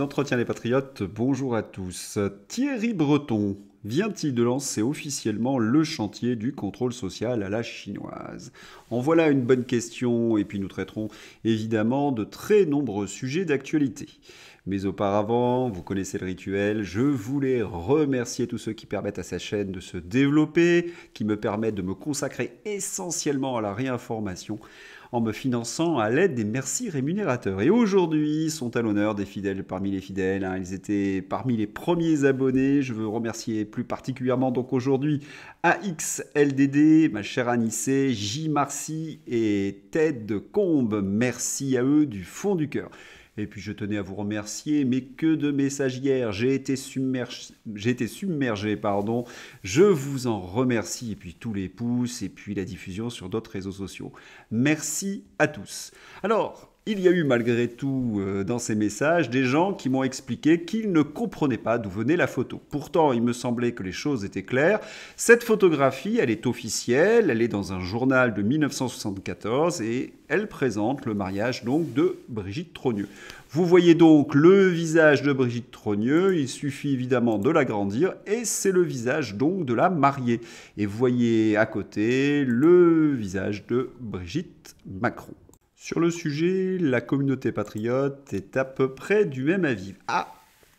entretiens des patriotes, bonjour à tous. Thierry Breton vient-il de lancer officiellement le chantier du contrôle social à la chinoise En voilà une bonne question, et puis nous traiterons évidemment de très nombreux sujets d'actualité. Mais auparavant, vous connaissez le rituel, je voulais remercier tous ceux qui permettent à sa chaîne de se développer, qui me permettent de me consacrer essentiellement à la réinformation en me finançant à l'aide des merci rémunérateurs. Et aujourd'hui sont à l'honneur des fidèles parmi les fidèles. Hein. Ils étaient parmi les premiers abonnés. Je veux remercier plus particulièrement donc aujourd'hui AXLDD, ma chère Anissé, J. Marcy et Ted Combe. Merci à eux du fond du cœur. Et puis je tenais à vous remercier, mais que de messages hier. J'ai été, submergé, j'ai été submergé, pardon. Je vous en remercie. Et puis tous les pouces et puis la diffusion sur d'autres réseaux sociaux. Merci à tous. Alors, il y a eu malgré tout euh, dans ces messages des gens qui m'ont expliqué qu'ils ne comprenaient pas d'où venait la photo. Pourtant, il me semblait que les choses étaient claires. Cette photographie, elle est officielle, elle est dans un journal de 1974 et elle présente le mariage donc de Brigitte Trogneux. Vous voyez donc le visage de Brigitte Trogneux, il suffit évidemment de l'agrandir et c'est le visage donc de la mariée. Et vous voyez à côté le visage de Brigitte Macron. Sur le sujet, la communauté patriote est à peu près du même avis. Ah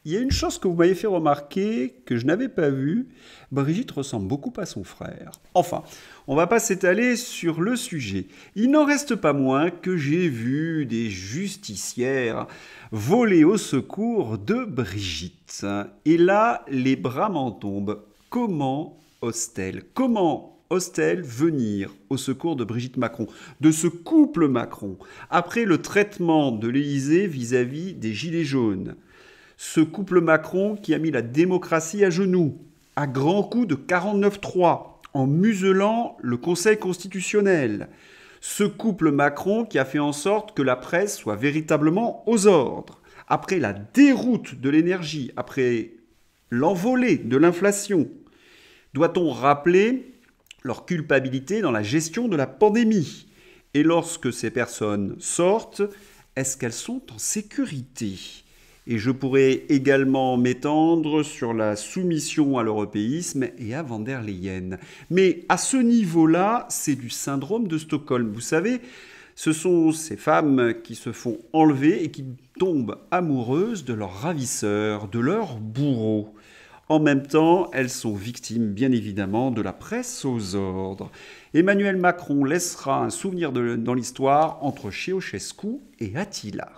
il y a une chose que vous m'avez fait remarquer que je n'avais pas vue. Brigitte ressemble beaucoup à son frère. Enfin, on va pas s'étaler sur le sujet. Il n'en reste pas moins que j'ai vu des justicières voler au secours de Brigitte. Et là, les bras m'en tombent. Comment, Hostel, comment Hostel venir au secours de Brigitte Macron, de ce couple Macron, après le traitement de l'Élysée vis-à-vis des Gilets jaunes. Ce couple Macron qui a mis la démocratie à genoux, à grands coups de 49-3, en muselant le Conseil constitutionnel. Ce couple Macron qui a fait en sorte que la presse soit véritablement aux ordres. Après la déroute de l'énergie, après l'envolée de l'inflation, doit-on rappeler leur culpabilité dans la gestion de la pandémie. Et lorsque ces personnes sortent, est-ce qu'elles sont en sécurité Et je pourrais également m'étendre sur la soumission à l'européisme et à Vanderleyen. Mais à ce niveau-là, c'est du syndrome de Stockholm. Vous savez, ce sont ces femmes qui se font enlever et qui tombent amoureuses de leur ravisseur, de leur bourreau. En même temps, elles sont victimes, bien évidemment, de la presse aux ordres. Emmanuel Macron laissera un souvenir dans l'histoire entre Ceausescu et Attila.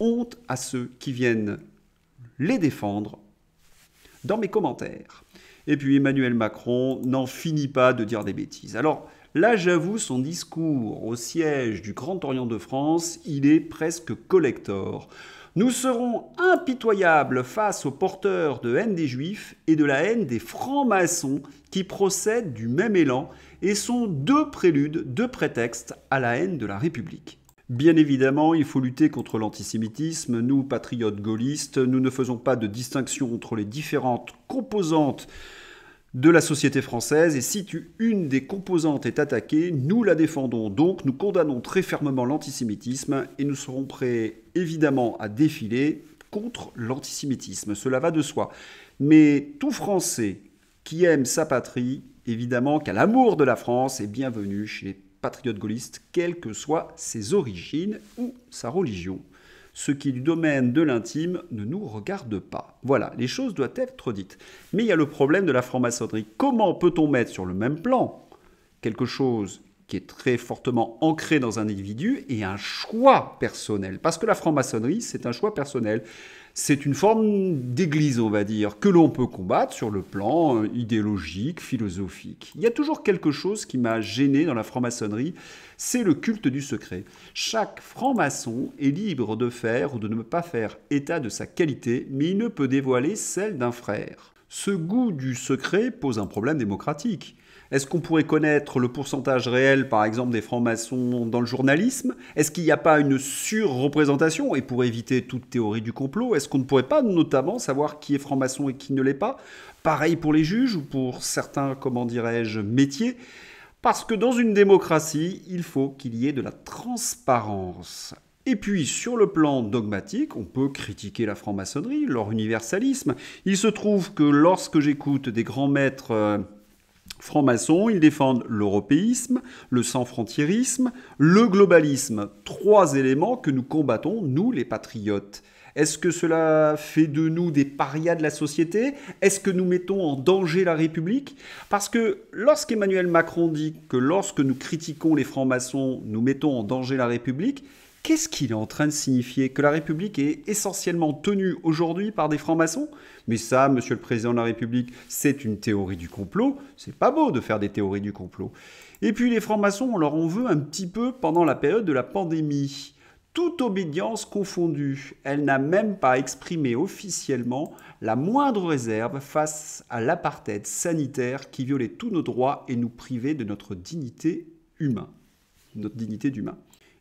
Honte à ceux qui viennent les défendre dans mes commentaires. Et puis Emmanuel Macron n'en finit pas de dire des bêtises. Alors, Là, j'avoue, son discours au siège du Grand Orient de France, il est presque collector. Nous serons impitoyables face aux porteurs de haine des juifs et de la haine des francs-maçons qui procèdent du même élan et sont deux préludes, deux prétextes à la haine de la République. Bien évidemment, il faut lutter contre l'antisémitisme. Nous, patriotes gaullistes, nous ne faisons pas de distinction entre les différentes composantes de la société française et si une des composantes est attaquée, nous la défendons. Donc nous condamnons très fermement l'antisémitisme et nous serons prêts évidemment à défiler contre l'antisémitisme. Cela va de soi. Mais tout Français qui aime sa patrie, évidemment qu'à l'amour de la France est bienvenu chez les patriotes gaullistes, quelles que soient ses origines ou sa religion ce qui du domaine de l'intime ne nous regarde pas. Voilà, les choses doivent être dites. Mais il y a le problème de la franc-maçonnerie. Comment peut-on mettre sur le même plan quelque chose qui est très fortement ancré dans un individu et un choix personnel Parce que la franc-maçonnerie, c'est un choix personnel c'est une forme d'église, on va dire, que l'on peut combattre sur le plan euh, idéologique, philosophique. Il y a toujours quelque chose qui m'a gêné dans la franc-maçonnerie, c'est le culte du secret. Chaque franc-maçon est libre de faire ou de ne pas faire état de sa qualité, mais il ne peut dévoiler celle d'un frère. Ce goût du secret pose un problème démocratique. Est-ce qu'on pourrait connaître le pourcentage réel, par exemple, des francs-maçons dans le journalisme Est-ce qu'il n'y a pas une surreprésentation Et pour éviter toute théorie du complot, est-ce qu'on ne pourrait pas notamment savoir qui est franc-maçon et qui ne l'est pas Pareil pour les juges ou pour certains, comment dirais-je, métiers. Parce que dans une démocratie, il faut qu'il y ait de la transparence. Et puis, sur le plan dogmatique, on peut critiquer la franc-maçonnerie, leur universalisme. Il se trouve que lorsque j'écoute des grands maîtres euh, Francs-maçons, ils défendent l'européisme, le sans-frontiérisme, le globalisme, trois éléments que nous combattons, nous les patriotes. Est-ce que cela fait de nous des parias de la société Est-ce que nous mettons en danger la République Parce que lorsqu'Emmanuel Macron dit que lorsque nous critiquons les francs-maçons, nous mettons en danger la République, qu'est-ce qu'il est en train de signifier Que la République est essentiellement tenue aujourd'hui par des francs-maçons mais ça, Monsieur le Président de la République, c'est une théorie du complot. C'est pas beau de faire des théories du complot. Et puis les francs-maçons, on leur en veut un petit peu pendant la période de la pandémie. Toute obédience confondue, elle n'a même pas exprimé officiellement la moindre réserve face à l'apartheid sanitaire qui violait tous nos droits et nous privait de notre dignité humaine. Notre dignité d'humain.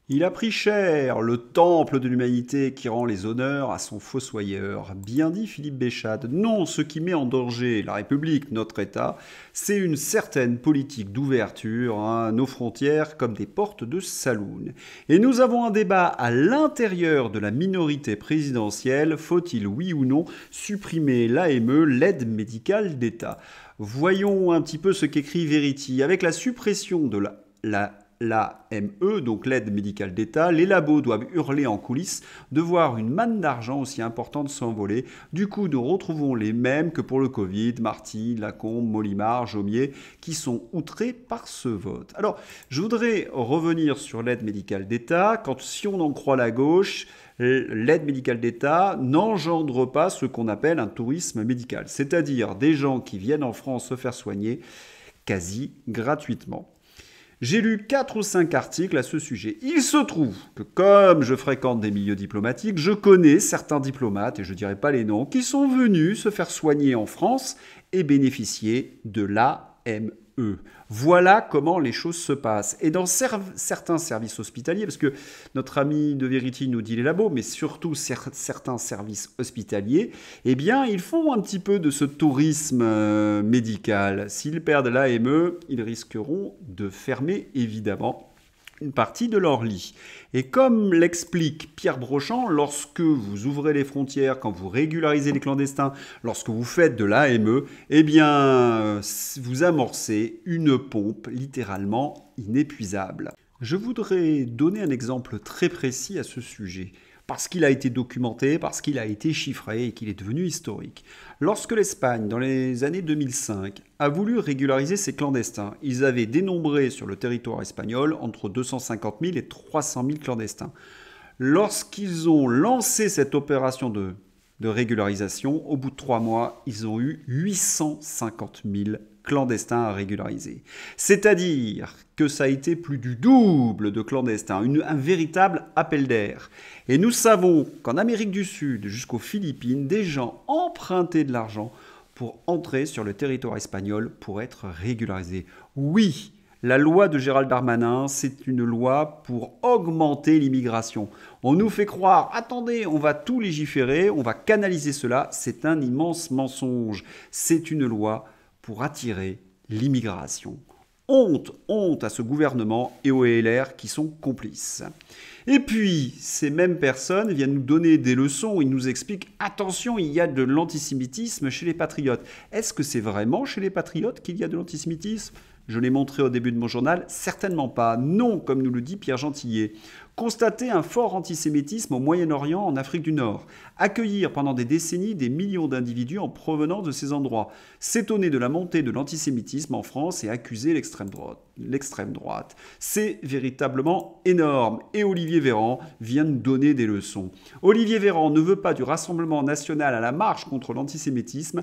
Il a pris cher, le temple de l'humanité qui rend les honneurs à son fossoyeur. Bien dit Philippe Béchade. Non, ce qui met en danger la République, notre État, c'est une certaine politique d'ouverture, à hein, nos frontières comme des portes de saloon. Et nous avons un débat à l'intérieur de la minorité présidentielle. Faut-il, oui ou non, supprimer l'AME, l'aide médicale d'État Voyons un petit peu ce qu'écrit Verity. Avec la suppression de la la ME, donc l'aide médicale d'État, les labos doivent hurler en coulisses de voir une manne d'argent aussi importante s'envoler. Du coup, nous retrouvons les mêmes que pour le Covid, Marty, Lacombe, Molimar, Jaumier, qui sont outrés par ce vote. Alors, je voudrais revenir sur l'aide médicale d'État. Quand si on en croit la gauche, l'aide médicale d'État n'engendre pas ce qu'on appelle un tourisme médical, c'est-à-dire des gens qui viennent en France se faire soigner quasi gratuitement. J'ai lu 4 ou 5 articles à ce sujet. Il se trouve que comme je fréquente des milieux diplomatiques, je connais certains diplomates, et je ne dirai pas les noms, qui sont venus se faire soigner en France et bénéficier de la l'AME. Voilà comment les choses se passent. Et dans certains services hospitaliers, parce que notre ami de Verity nous dit les labos, mais surtout certains services hospitaliers, eh bien, ils font un petit peu de ce tourisme euh, médical. S'ils perdent l'AME, ils risqueront de fermer, évidemment une partie de leur lit. Et comme l'explique Pierre Brochant, lorsque vous ouvrez les frontières, quand vous régularisez les clandestins, lorsque vous faites de l'AME, eh bien, vous amorcez une pompe littéralement inépuisable. Je voudrais donner un exemple très précis à ce sujet parce qu'il a été documenté, parce qu'il a été chiffré et qu'il est devenu historique. Lorsque l'Espagne, dans les années 2005, a voulu régulariser ses clandestins, ils avaient dénombré sur le territoire espagnol entre 250 000 et 300 000 clandestins. Lorsqu'ils ont lancé cette opération de, régularisation, au bout de trois mois, ils ont eu 850 000 clandestins à régulariser. C'est-à-dire que ça a été plus du double de clandestins, un véritable appel d'air. Et nous savons qu'en Amérique du Sud jusqu'aux Philippines, des gens empruntaient de l'argent pour entrer sur le territoire espagnol pour être régularisés. Oui, la loi de Gérald Darmanin, c'est une loi pour augmenter l'immigration. On nous fait croire, attendez, on va tout légiférer, on va canaliser cela. C'est un immense mensonge. C'est une loi pour attirer l'immigration. Honte, honte à ce gouvernement et aux LR qui sont complices. Et puis, ces mêmes personnes viennent nous donner des leçons, ils nous expliquent, attention, il y a de l'antisémitisme chez les patriotes. Est-ce que c'est vraiment chez les patriotes qu'il y a de l'antisémitisme je l'ai montré au début de mon journal Certainement pas. Non, comme nous le dit Pierre Gentillet. Constater un fort antisémitisme au Moyen-Orient, en Afrique du Nord. Accueillir pendant des décennies des millions d'individus en provenance de ces endroits. S'étonner de la montée de l'antisémitisme en France et accuser l'extrême droite. C'est véritablement énorme. Et Olivier Véran vient de donner des leçons. Olivier Véran ne veut pas du Rassemblement national à la marche contre l'antisémitisme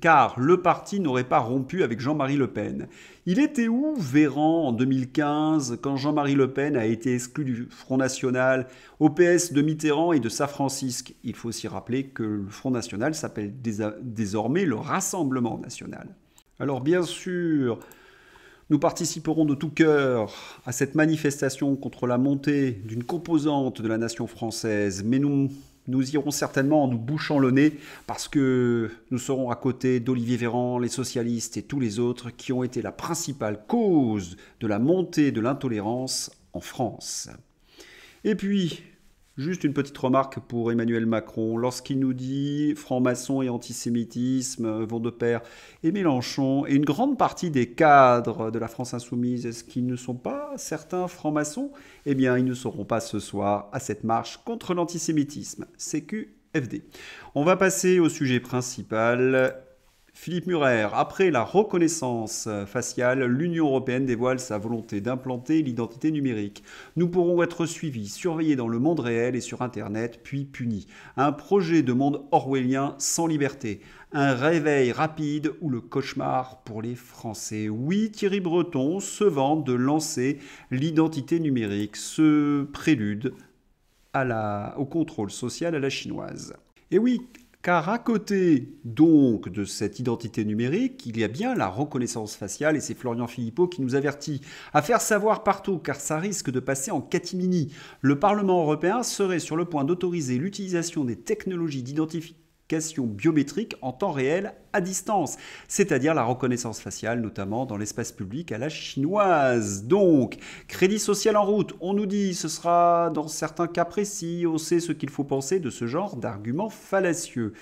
car le parti n'aurait pas rompu avec Jean-Marie Le Pen. Il était où, Véran, en 2015, quand Jean-Marie Le Pen a été exclu du Front National au PS de Mitterrand et de Saint-Francisque Il faut aussi rappeler que le Front National s'appelle désormais le Rassemblement National. Alors bien sûr, nous participerons de tout cœur à cette manifestation contre la montée d'une composante de la nation française, mais nous nous irons certainement en nous bouchant le nez parce que nous serons à côté d'Olivier Véran, les socialistes et tous les autres qui ont été la principale cause de la montée de l'intolérance en France. Et puis, Juste une petite remarque pour Emmanuel Macron. Lorsqu'il nous dit franc-maçon et antisémitisme vont de pair, et Mélenchon, et une grande partie des cadres de la France insoumise, est-ce qu'ils ne sont pas certains francs-maçons Eh bien, ils ne seront pas ce soir à cette marche contre l'antisémitisme. CQFD. On va passer au sujet principal Philippe Murer, après la reconnaissance euh, faciale, l'Union européenne dévoile sa volonté d'implanter l'identité numérique. Nous pourrons être suivis, surveillés dans le monde réel et sur Internet, puis punis. Un projet de monde orwellien sans liberté. Un réveil rapide ou le cauchemar pour les Français. Oui, Thierry Breton se vante de lancer l'identité numérique, ce prélude au contrôle social à la chinoise. Et oui, car à côté donc de cette identité numérique, il y a bien la reconnaissance faciale, et c'est Florian Philippot qui nous avertit à faire savoir partout, car ça risque de passer en catimini. Le Parlement européen serait sur le point d'autoriser l'utilisation des technologies d'identification biométrique en temps réel à distance, c'est-à-dire la reconnaissance faciale, notamment dans l'espace public à la chinoise. Donc, crédit social en route, on nous dit, ce sera dans certains cas précis, on sait ce qu'il faut penser de ce genre d'arguments fallacieux.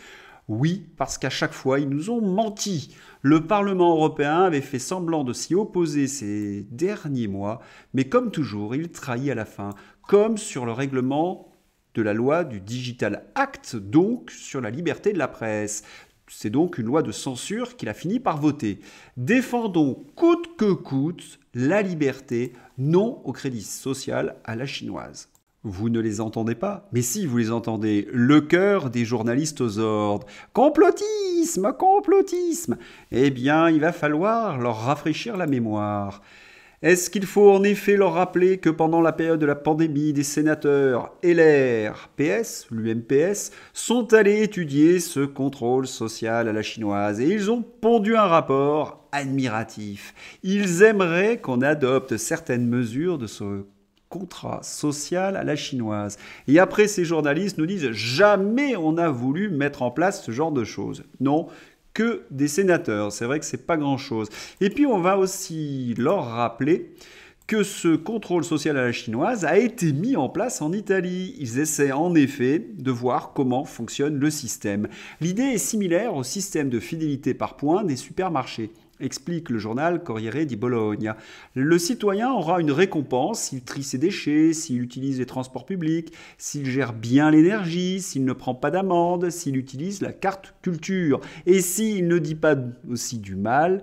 Oui, parce qu'à chaque fois, ils nous ont menti. Le Parlement européen avait fait semblant de s'y opposer ces derniers mois, mais comme toujours, il trahit à la fin, comme sur le règlement de la loi du Digital Act, donc sur la liberté de la presse. C'est donc une loi de censure qu'il a fini par voter. Défendons coûte que coûte la liberté, non au crédit social à la chinoise. Vous ne les entendez pas Mais si, vous les entendez. Le cœur des journalistes aux ordres. Complotisme, complotisme Eh bien, il va falloir leur rafraîchir la mémoire. Est-ce qu'il faut en effet leur rappeler que pendant la période de la pandémie, des sénateurs LR, PS, l'UMPS, sont allés étudier ce contrôle social à la chinoise et ils ont pondu un rapport admiratif. Ils aimeraient qu'on adopte certaines mesures de ce contrat social à la chinoise. Et après, ces journalistes nous disent jamais on a voulu mettre en place ce genre de choses. Non, que des sénateurs. C'est vrai que c'est pas grand-chose. Et puis on va aussi leur rappeler que ce contrôle social à la chinoise a été mis en place en Italie. Ils essaient en effet de voir comment fonctionne le système. L'idée est similaire au système de fidélité par points des supermarchés explique le journal Corriere di Bologna. Le citoyen aura une récompense s'il trie ses déchets, s'il utilise les transports publics, s'il gère bien l'énergie, s'il ne prend pas d'amende, s'il utilise la carte culture, et s'il ne dit pas aussi du mal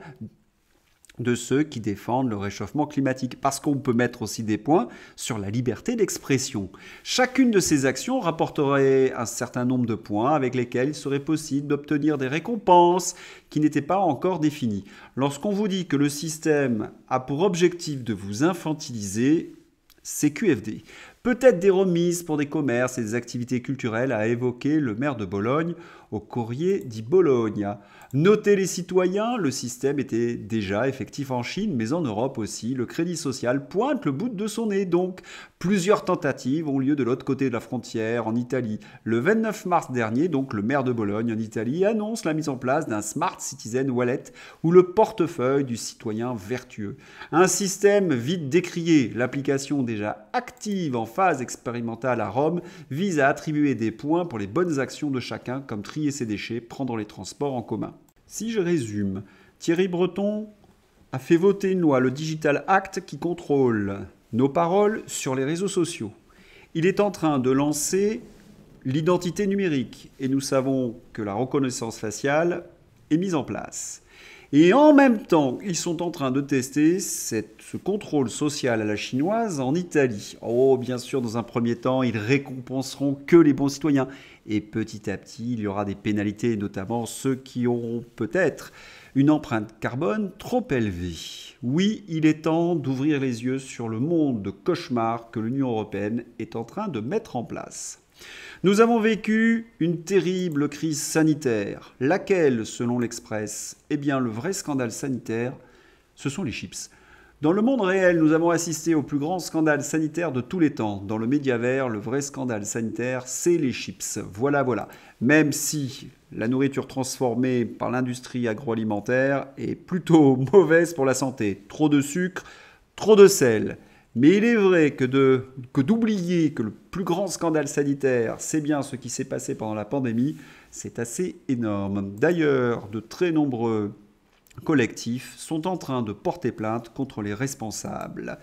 de ceux qui défendent le réchauffement climatique, parce qu'on peut mettre aussi des points sur la liberté d'expression. Chacune de ces actions rapporterait un certain nombre de points avec lesquels il serait possible d'obtenir des récompenses qui n'étaient pas encore définies. Lorsqu'on vous dit que le système a pour objectif de vous infantiliser, c'est QFD. Peut-être des remises pour des commerces et des activités culturelles a évoqué le maire de Bologne au courrier dit Bologna. Notez les citoyens, le système était déjà effectif en Chine, mais en Europe aussi. Le crédit social pointe le bout de son nez, donc plusieurs tentatives ont lieu de l'autre côté de la frontière, en Italie. Le 29 mars dernier, donc le maire de Bologne en Italie annonce la mise en place d'un Smart Citizen Wallet, ou le portefeuille du citoyen vertueux. Un système vite décrié, l'application déjà active en phase expérimentale à Rome vise à attribuer des points pour les bonnes actions de chacun, comme trier ses déchets, prendre les transports en commun. Si je résume, Thierry Breton a fait voter une loi, le Digital Act, qui contrôle nos paroles sur les réseaux sociaux. Il est en train de lancer l'identité numérique et nous savons que la reconnaissance faciale est mise en place. Et en même temps, ils sont en train de tester ce contrôle social à la chinoise en Italie. Oh, bien sûr, dans un premier temps, ils récompenseront que les bons citoyens. Et petit à petit, il y aura des pénalités, notamment ceux qui auront peut-être une empreinte carbone trop élevée. Oui, il est temps d'ouvrir les yeux sur le monde de cauchemar que l'Union européenne est en train de mettre en place. Nous avons vécu une terrible crise sanitaire, laquelle, selon l'Express, Eh bien le vrai scandale sanitaire, ce sont les chips. Dans le monde réel, nous avons assisté au plus grand scandale sanitaire de tous les temps. Dans le vert, le vrai scandale sanitaire, c'est les chips. Voilà, voilà. Même si la nourriture transformée par l'industrie agroalimentaire est plutôt mauvaise pour la santé. Trop de sucre, trop de sel. Mais il est vrai que, d'oublier que le plus grand scandale sanitaire, c'est bien ce qui s'est passé pendant la pandémie, c'est assez énorme. D'ailleurs, de très nombreux collectifs sont en train de porter plainte contre les responsables.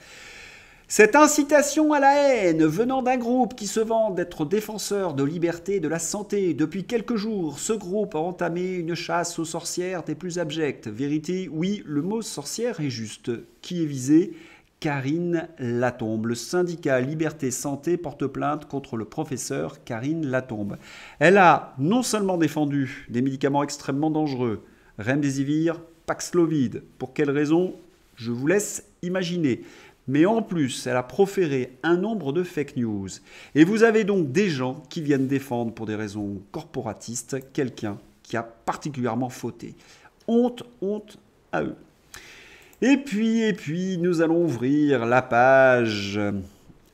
Cette incitation à la haine venant d'un groupe qui se vante d'être défenseur de liberté et de la santé, depuis quelques jours, ce groupe a entamé une chasse aux sorcières des plus abjectes. Vérité, oui, le mot sorcière est juste. Qui est visé Karine Latombe. Le syndicat Liberté Santé porte plainte contre le professeur Karine Latombe. Elle a non seulement défendu des médicaments extrêmement dangereux, Remdesivir, Paxlovid, pour quelles raisons Je vous laisse imaginer. Mais en plus, elle a proféré un nombre de fake news. Et vous avez donc des gens qui viennent défendre pour des raisons corporatistes quelqu'un qui a particulièrement fauté. Honte, honte à eux. Et puis, et puis, nous allons ouvrir la page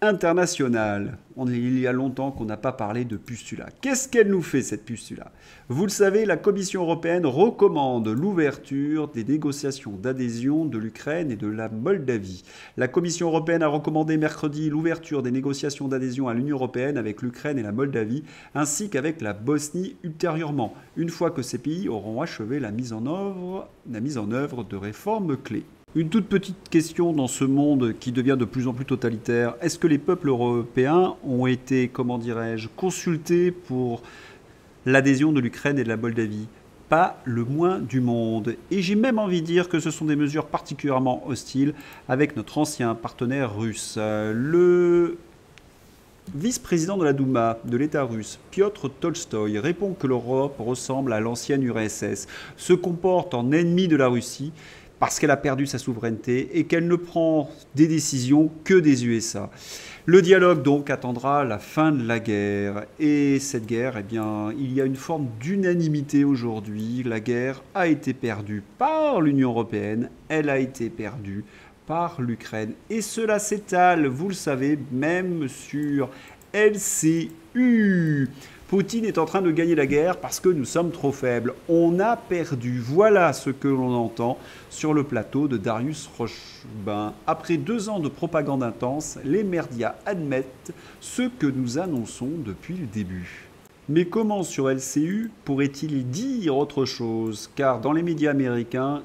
internationale. il y a longtemps qu'on n'a pas parlé de pustula. Qu'est-ce qu'elle nous fait, cette pustula Vous le savez, la Commission européenne recommande l'ouverture des négociations d'adhésion de l'Ukraine et de la Moldavie. La Commission européenne a recommandé mercredi l'ouverture des négociations d'adhésion à l'Union européenne avec l'Ukraine et la Moldavie, ainsi qu'avec la Bosnie ultérieurement, une fois que ces pays auront achevé la mise en œuvre de réformes clés. Une toute petite question dans ce monde qui devient de plus en plus totalitaire. Est-ce que les peuples européens ont été, comment dirais-je, consultés pour l'adhésion de l'Ukraine et de la Moldavie Pas le moins du monde. Et j'ai même envie de dire que ce sont des mesures particulièrement hostiles avec notre ancien partenaire russe. Le Vice-président de la Douma de l'État russe, Piotr Tolstoï, répond que l'Europe ressemble à l'ancienne URSS, se comporte en ennemi de la Russie parce qu'elle a perdu sa souveraineté et qu'elle ne prend des décisions que des USA. Le dialogue donc attendra la fin de la guerre et cette guerre, eh bien, il y a une forme d'unanimité aujourd'hui. La guerre a été perdue par l'Union européenne, elle a été perdue par l'Ukraine et cela s'étale, vous le savez, même sur LCU. Poutine est en train de gagner la guerre parce que nous sommes trop faibles. On a perdu. Voilà ce que l'on entend sur le plateau de Darius Rochebain. Après deux ans de propagande intense, les merdias admettent ce que nous annonçons depuis le début. Mais comment sur LCU pourrait-il dire autre chose Car dans les médias américains,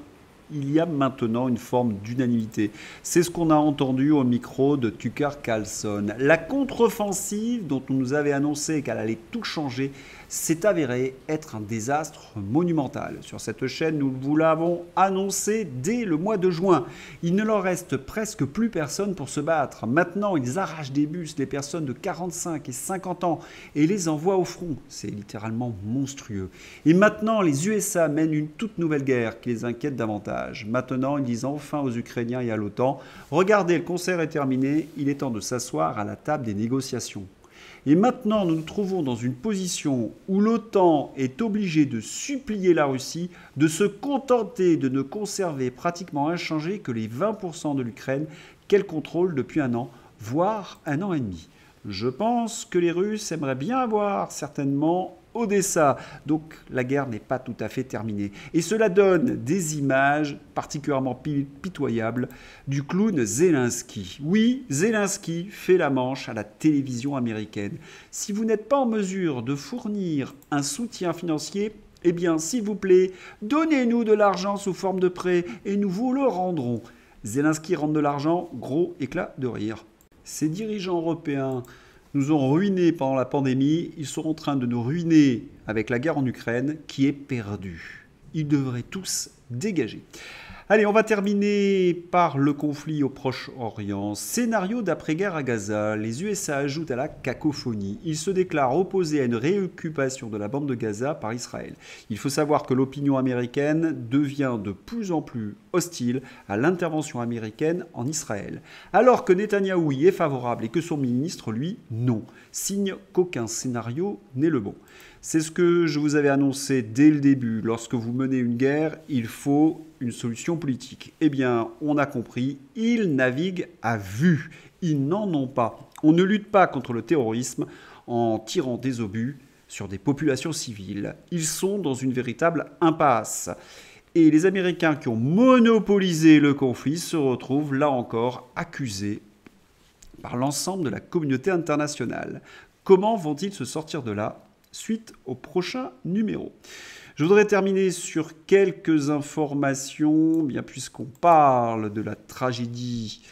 il y a maintenant une forme d'unanimité. C'est ce qu'on a entendu au micro de Tucker Carlson. La contre-offensive dont on nous avait annoncé qu'elle allait tout changer s'est avérée être un désastre monumental. Sur cette chaîne, nous vous l'avons annoncé dès le mois de juin. Il ne leur reste presque plus personne pour se battre. Maintenant, ils arrachent des bus les personnes de 45 et 50 ans et les envoient au front. C'est littéralement monstrueux. Et maintenant, les USA mènent une toute nouvelle guerre qui les inquiète davantage. Maintenant, ils disent enfin aux Ukrainiens et à l'OTAN, regardez, le concert est terminé, il est temps de s'asseoir à la table des négociations. Et maintenant, nous nous trouvons dans une position où l'OTAN est obligé de supplier la Russie de se contenter de ne conserver pratiquement inchangé que les 20% de l'Ukraine qu'elle contrôle depuis un an, voire un an et demi. Je pense que les Russes aimeraient bien avoir certainement Odessa. Donc la guerre n'est pas tout à fait terminée. Et cela donne des images particulièrement pitoyables du clown Zelensky. Oui, Zelensky fait la manche à la télévision américaine. Si vous n'êtes pas en mesure de fournir un soutien financier, eh bien, s'il vous plaît, donnez-nous de l'argent sous forme de prêt et nous vous le rendrons. Zelensky rend de l'argent, gros éclat de rire. Ces dirigeants européens nous ont ruiné pendant la pandémie, ils sont en train de nous ruiner avec la guerre en Ukraine qui est perdue. Ils devraient tous dégager. Allez, on va terminer par le conflit au Proche-Orient. Scénario d'après-guerre à Gaza. Les USA ajoutent à la cacophonie. Ils se déclarent opposés à une réoccupation de la bande de Gaza par Israël. Il faut savoir que l'opinion américaine devient de plus en plus hostile à l'intervention américaine en Israël. Alors que Netanyahou est favorable et que son ministre, lui, non. Signe qu'aucun scénario n'est le bon. C'est ce que je vous avais annoncé dès le début. Lorsque vous menez une guerre, il faut une solution politique. Eh bien, on a compris, ils naviguent à vue. Ils n'en ont pas. On ne lutte pas contre le terrorisme en tirant des obus sur des populations civiles. Ils sont dans une véritable impasse. Et les Américains qui ont monopolisé le conflit se retrouvent là encore accusés par l'ensemble de la communauté internationale. Comment vont-ils se sortir de là suite au prochain numéro. Je voudrais terminer sur quelques informations, bien puisqu'on parle de la tragédie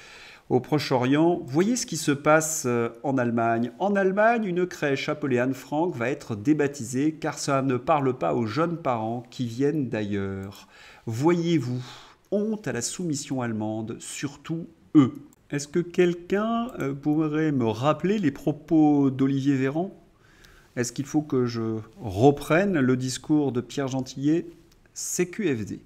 au Proche-Orient. Voyez ce qui se passe euh, en Allemagne. En Allemagne, une crèche appelée Anne Frank va être débaptisée car ça ne parle pas aux jeunes parents qui viennent d'ailleurs. Voyez-vous, honte à la soumission allemande, surtout eux. Est-ce que quelqu'un euh, pourrait me rappeler les propos d'Olivier Véran est-ce qu'il faut que je reprenne le discours de Pierre Gentillet, CQFD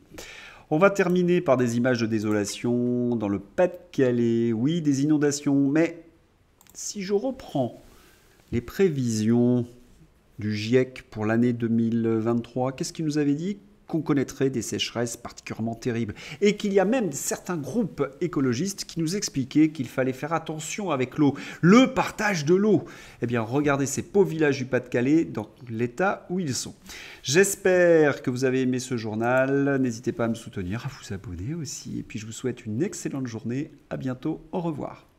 on va terminer par des images de désolation dans le Pas-de-Calais. Oui, des inondations. Mais si je reprends les prévisions du GIEC pour l'année 2023, qu'est-ce qu'il nous avait dit qu'on connaîtrait des sécheresses particulièrement terribles, et qu'il y a même certains groupes écologistes qui nous expliquaient qu'il fallait faire attention avec l'eau, le partage de l'eau. Eh bien, regardez ces pauvres villages du Pas-de-Calais dans l'état où ils sont. J'espère que vous avez aimé ce journal. N'hésitez pas à me soutenir, à vous abonner aussi, et puis je vous souhaite une excellente journée. À bientôt, au revoir.